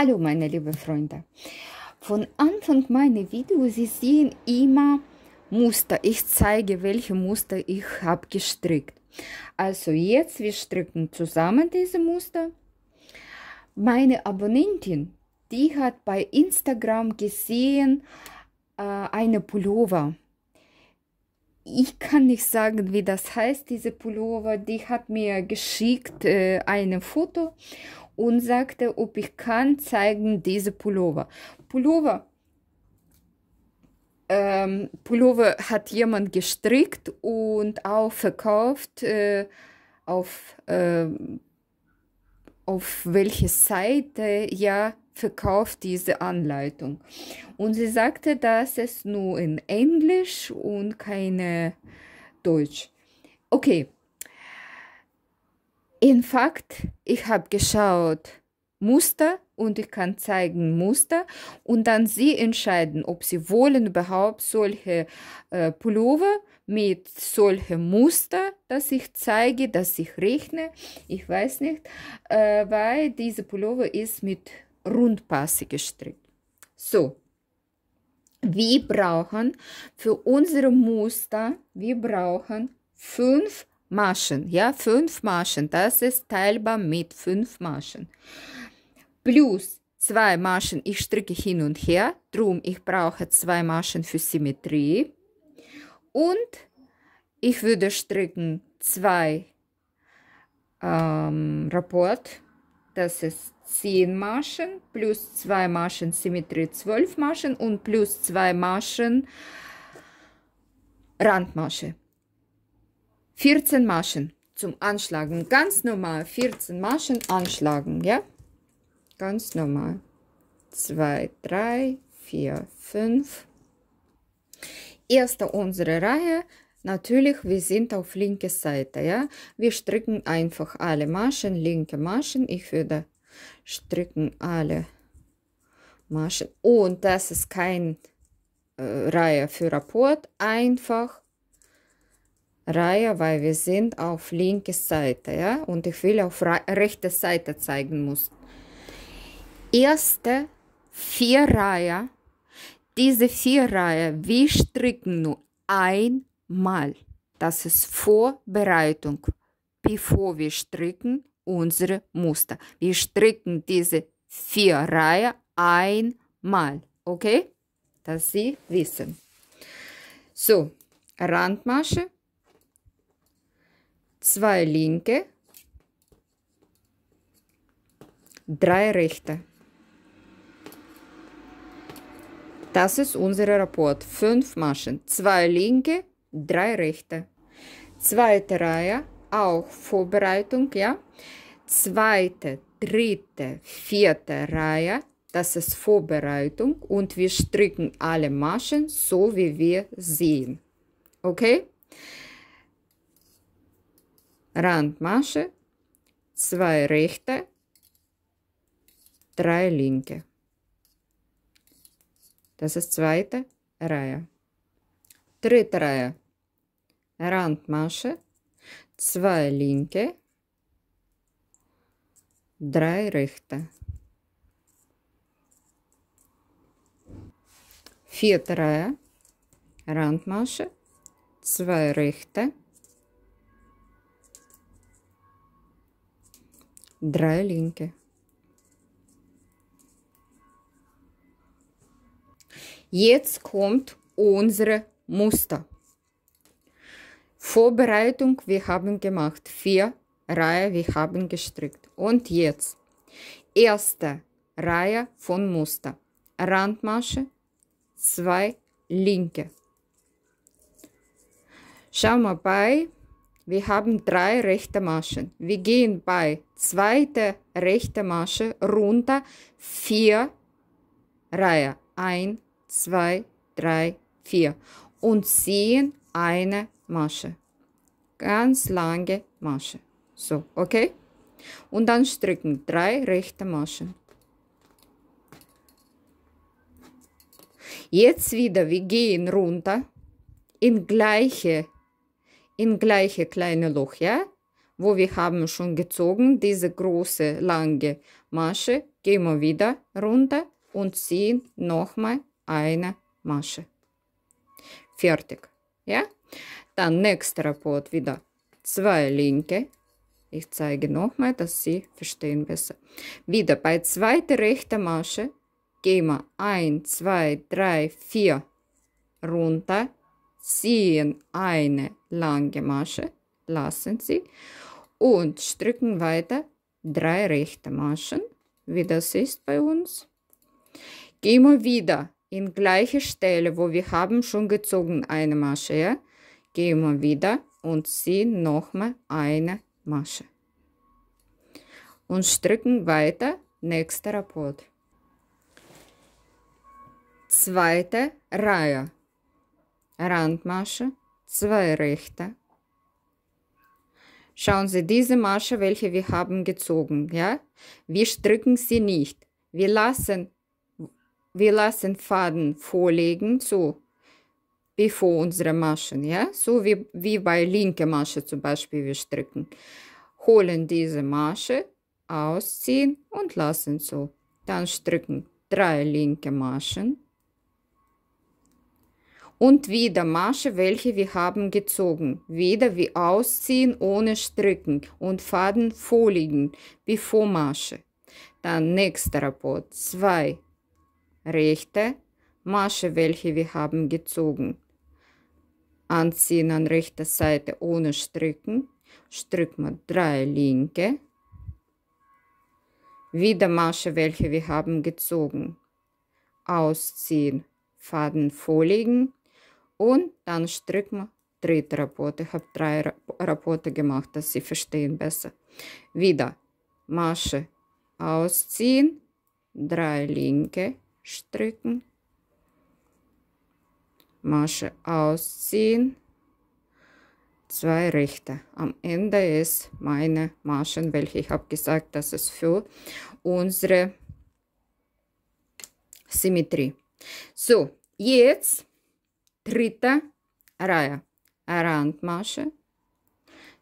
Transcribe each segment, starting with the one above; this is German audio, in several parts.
Hallo meine lieben Freunde. Von Anfang meiner Videos, Sie sehen immer Muster. Ich zeige, welche Muster ich habe gestrickt. Also jetzt, wir stricken zusammen diese Muster. Meine Abonnentin, die hat bei Instagram gesehen äh, eine Pullover. Ich kann nicht sagen, wie das heißt, diese Pullover. Die hat mir geschickt äh, ein Foto und sagte, ob ich kann zeigen diese Pullover. Pullover, ähm, Pullover hat jemand gestrickt und auch verkauft äh, auf äh, auf welche Seite ja verkauft diese Anleitung. Und sie sagte, dass es nur in Englisch und keine Deutsch. Okay, in fact, ich habe geschaut Muster und ich kann zeigen Muster und dann sie entscheiden, ob sie wollen überhaupt solche äh, Pullover mit solchen Muster, dass ich zeige, dass ich rechne. Ich weiß nicht, äh, weil diese Pullover ist mit Rundpasse gestrickt. So, wir brauchen für unsere Muster, wir brauchen fünf Maschen, ja, fünf Maschen, das ist teilbar mit fünf Maschen. Plus zwei Maschen, ich stricke hin und her, drum ich brauche zwei Maschen für Symmetrie. Und ich würde stricken zwei ähm, Rapport, das ist zehn Maschen, plus zwei Maschen Symmetrie zwölf Maschen und plus zwei Maschen Randmasche. 14 Maschen zum Anschlagen. Ganz normal. 14 Maschen anschlagen, ja? Ganz normal. 2, 3, 4, 5. Erste unsere Reihe. Natürlich, wir sind auf linke Seite, ja? Wir stricken einfach alle Maschen, linke Maschen. Ich würde stricken alle Maschen. Und das ist kein äh, Reihe für Rapport. Einfach Reihe, weil wir sind auf linke Seite, ja, und ich will auf rechte Seite zeigen muss. Erste vier Reihe, diese vier Reihe, wir stricken nur einmal. Das ist Vorbereitung, bevor wir stricken unsere Muster. Wir stricken diese vier Reihe einmal, okay? Dass Sie wissen. So, Randmasche zwei linke, drei rechte. Das ist unser Rapport. Fünf Maschen, zwei linke, drei rechte. Zweite Reihe, auch Vorbereitung, ja. Zweite, dritte, vierte Reihe, das ist Vorbereitung und wir stricken alle Maschen so, wie wir sehen. Okay? Randmasche, zwei rechte, drei linke. Das ist zweite Reihe. Dritte Reihe. Randmasche, zwei linke, drei rechte. Vierte Reihe. Randmasche, zwei rechte, drei linke. Jetzt kommt unsere Muster. Vorbereitung, wir haben gemacht vier Reihe, wir haben gestrickt. Und jetzt erste Reihe von Muster. Randmasche, zwei linke. Schau mal bei wir haben drei rechte Maschen. Wir gehen bei zweiter rechter Masche runter vier Reihe. Ein, zwei, drei, vier. Und ziehen eine Masche. Ganz lange Masche. So, okay? Und dann stricken drei rechte Maschen. Jetzt wieder, wir gehen runter in gleiche in gleiche kleine Loch, ja? wo wir haben schon gezogen, diese große lange Masche, gehen wir wieder runter und ziehen nochmal eine Masche. Fertig, ja? Dann nächster Rapport wieder zwei linke. Ich zeige nochmal, dass Sie verstehen besser. Wieder bei zweiter rechter Masche gehen wir 1, 2, 3, 4 runter ziehen eine lange Masche, lassen Sie und stricken weiter drei rechte Maschen, wie das ist bei uns. Gehen wir wieder in gleiche Stelle, wo wir haben schon gezogen eine Masche, ja? gehen wir wieder und ziehen nochmal eine Masche und stricken weiter nächster Rapport. Zweite Reihe. Randmasche, zwei rechte. Schauen Sie, diese Masche, welche wir haben gezogen, ja? Wir stricken sie nicht. Wir lassen, wir lassen Faden vorlegen, so, wie vor unsere Maschen, ja? So wie, wie bei linker Masche zum Beispiel wir stricken. Holen diese Masche, ausziehen und lassen so. Dann stricken drei linke Maschen und wieder Masche, welche wir haben gezogen, wieder wie Ausziehen ohne Stricken und Faden vorliegen, wie Vormasche. Dann nächster Rapport, zwei rechte Masche, welche wir haben gezogen, anziehen an rechter Seite ohne Stricken, stricken wir drei linke, wieder Masche, welche wir haben gezogen, ausziehen, Faden vorlegen, und dann stricken wir dritte Rapporte. Ich habe drei Rapporte gemacht, dass sie verstehen besser. Wieder Masche ausziehen, drei linke stricken, Masche ausziehen, zwei rechte. Am Ende ist meine Maschen, welche ich habe gesagt, dass es für unsere Symmetrie. So, jetzt dritte Reihe Randmasche,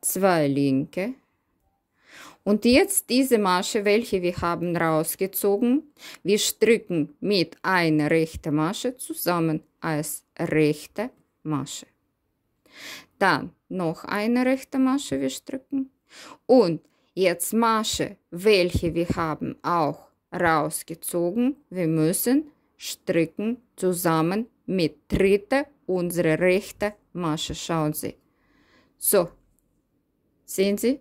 zwei linke. Und jetzt diese Masche, welche wir haben rausgezogen, wir stricken mit einer rechten Masche zusammen als rechte Masche. Dann noch eine rechte Masche wir stricken und jetzt Masche, welche wir haben auch rausgezogen, wir müssen stricken zusammen mit dritter unsere rechte Masche. Schauen Sie. So. Sehen Sie?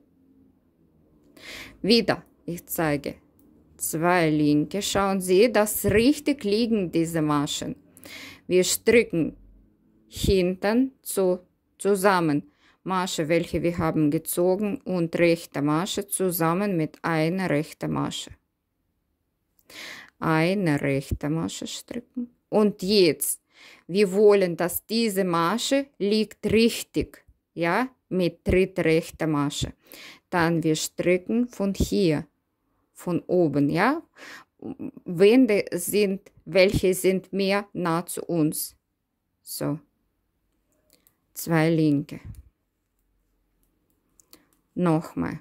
Wieder, ich zeige. Zwei linke. Schauen Sie, dass richtig liegen diese Maschen. Wir stricken hinten zu, zusammen Masche, welche wir haben gezogen, und rechte Masche zusammen mit einer rechten Masche. Eine rechte Masche stricken. Und jetzt wir wollen, dass diese Masche liegt richtig, ja, mit drittrechter Masche. Dann wir stricken von hier, von oben, ja. Wände sind, welche sind mehr nah zu uns. So. Zwei linke. Nochmal.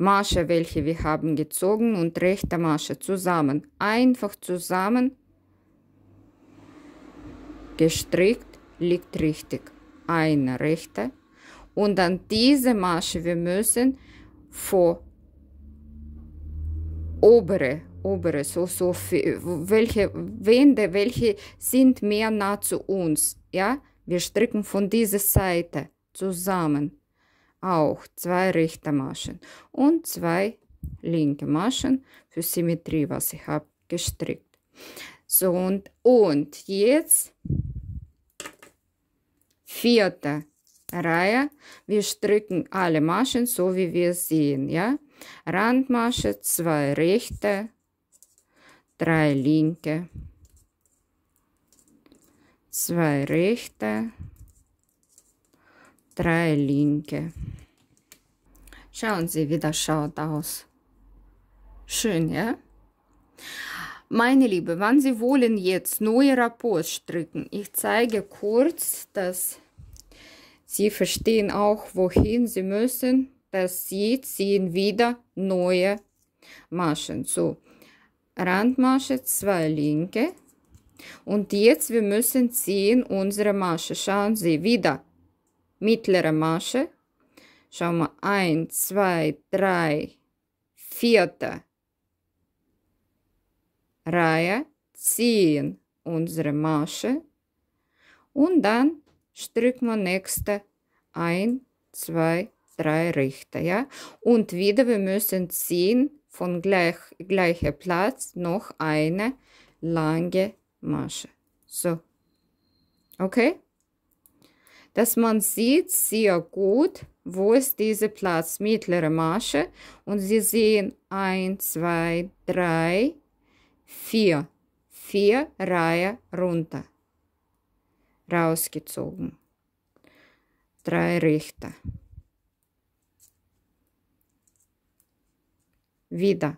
Masche, welche wir haben gezogen und rechte Masche zusammen, einfach zusammen gestrickt, liegt richtig. Eine rechte und an diese Masche wir müssen vor obere obere so so welche Wände welche sind mehr nah zu uns ja wir stricken von dieser Seite zusammen auch zwei rechte Maschen und zwei linke Maschen für Symmetrie, was ich habe gestrickt. So und, und jetzt vierte Reihe. Wir stricken alle Maschen so wie wir sehen, ja? Randmasche, zwei rechte, drei linke, zwei rechte, drei linke. Schauen Sie, wie das schaut aus. Schön, ja? Meine Liebe, wann Sie wollen jetzt neue Rapport stricken, ich zeige kurz, dass Sie verstehen auch, wohin Sie müssen. dass Sie ziehen wieder neue Maschen. So, Randmasche, zwei linke. Und jetzt, wir müssen ziehen unsere Masche. Schauen Sie, wieder mittlere Masche. Schau mal, 1, 2, 3, vierte Reihe, ziehen unsere Masche und dann stricken wir nächste 1, 2, 3 Richter. Ja? Und wieder, wir müssen ziehen von gleich, gleicher Platz noch eine lange Masche. So. Okay? dass man sieht sehr gut, wo ist dieser Platz mittlere Masche und Sie sehen 1, 2, 3, 4, 4 Reihe runter rausgezogen. Drei Richter. Wieder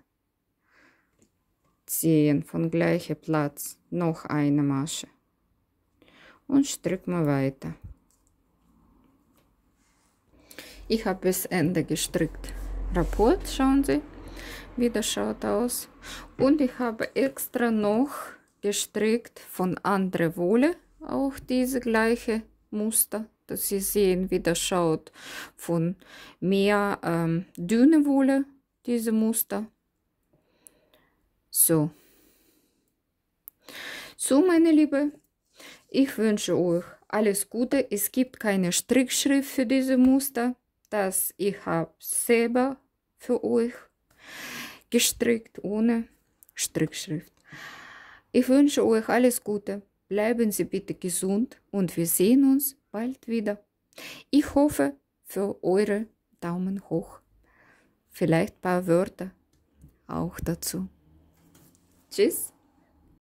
ziehen von gleichem Platz noch eine Masche und stricken wir weiter. Ich habe bis Ende gestrickt. Rapport, schauen Sie, wie das schaut aus. Und ich habe extra noch gestrickt von andere Wolle, auch diese gleiche Muster, dass Sie sehen, wie das schaut von mehr ähm, dünne Wolle, diese Muster. So. So, meine Liebe, ich wünsche euch alles Gute. Es gibt keine Strickschrift für diese Muster dass ich selber für euch gestrickt ohne Strickschrift. Ich wünsche euch alles Gute, bleiben Sie bitte gesund und wir sehen uns bald wieder. Ich hoffe für eure Daumen hoch. Vielleicht ein paar Wörter auch dazu. Tschüss.